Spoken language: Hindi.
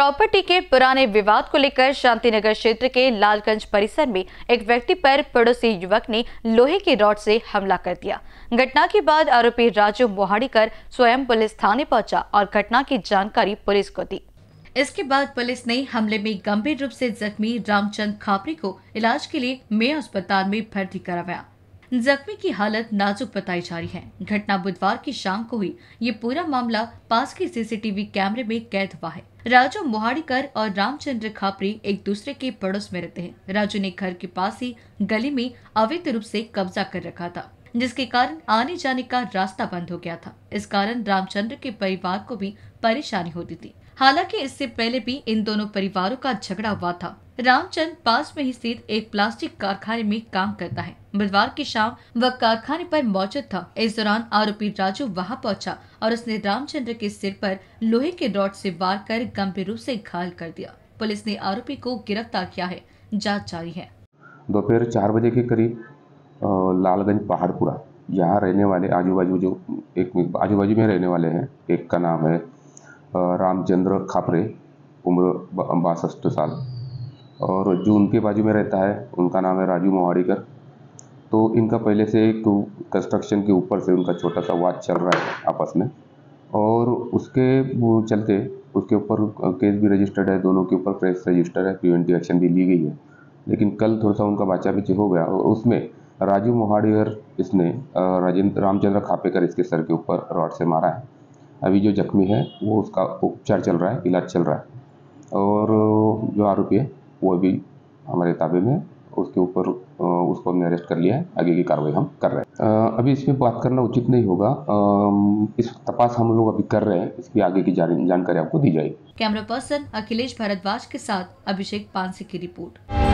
प्रॉपर्टी के पुराने विवाद को लेकर शांतिनगर क्षेत्र के लालगंज परिसर में एक व्यक्ति पर पड़ोसी युवक ने लोहे की रॉड से हमला कर दिया घटना के बाद आरोपी राजू मोहाड़ीकर स्वयं पुलिस थाने पहुंचा और घटना की जानकारी पुलिस को दी इसके बाद पुलिस ने हमले में गंभीर रूप से जख्मी रामचंद खापरी को इलाज के लिए मेयर अस्पताल में भर्ती करवाया जख्मी की हालत नाजुक बताई जा रही है घटना बुधवार की शाम को हुई ये पूरा मामला पास के सीसीटीवी कैमरे में कैद हुआ है राजू मोहाड़ीकर और रामचंद्र खापरी एक दूसरे के पड़ोस में रहते हैं राजू ने घर के पास ही गली में अवैध रूप से कब्जा कर रखा था जिसके कारण आने जाने का रास्ता बंद हो गया था इस कारण रामचंद्र के परिवार को भी परेशानी होती थी हालांकि इससे पहले भी इन दोनों परिवारों का झगड़ा हुआ था रामचंद्र पास में ही स्थित एक प्लास्टिक कारखाने में काम करता है बुधवार की शाम वह कारखाने पर मौजूद था इस दौरान आरोपी राजू वहां पहुंचा और उसने रामचंद्र के सिर पर लोहे के रॉड से वार कर गंभीर रूप से घायल कर दिया पुलिस ने आरोपी को गिरफ्तार किया है जाँच जारी है दोपहर चार बजे के करीब लालगंज पहाड़पुरा यहाँ रहने वाले आजू बाजू जो एक आजू बाजू में रहने वाले हैं एक का नाम है रामचंद्र खापरे उम्र बासठ साल और जो उनके बाजू में रहता है उनका नाम है राजू मोहाड़ीकर तो इनका पहले से एक कंस्ट्रक्शन के ऊपर से उनका छोटा सा वाद चल रहा है आपस में और उसके चलते उसके ऊपर केस भी रजिस्टर्ड है दोनों के ऊपर प्रेस रजिस्टर है प्रिवेंटिव एक्शन भी ली गई है लेकिन कल थोड़ा सा उनका बाचा भी हो गया और उसमें राजू मोहाड़ियर इसने राजेंद्र रामचंद्र खापेकर इसके सर के ऊपर रॉड से मारा है अभी जो जख्मी है वो उसका उपचार चल रहा है इलाज चल रहा है और जो आरोपी है वो भी हमारे ताबे में उसके ऊपर उसको हमने अरेस्ट कर लिया है आगे की कार्रवाई हम कर रहे हैं अभी इसमें बात करना उचित नहीं होगा इस तपास हम लोग अभी कर रहे हैं इसकी आगे की जानकारी आपको दी जाएगी कैमरा पर्सन अखिलेश भारद्वाज के साथ अभिषेक पानसी की रिपोर्ट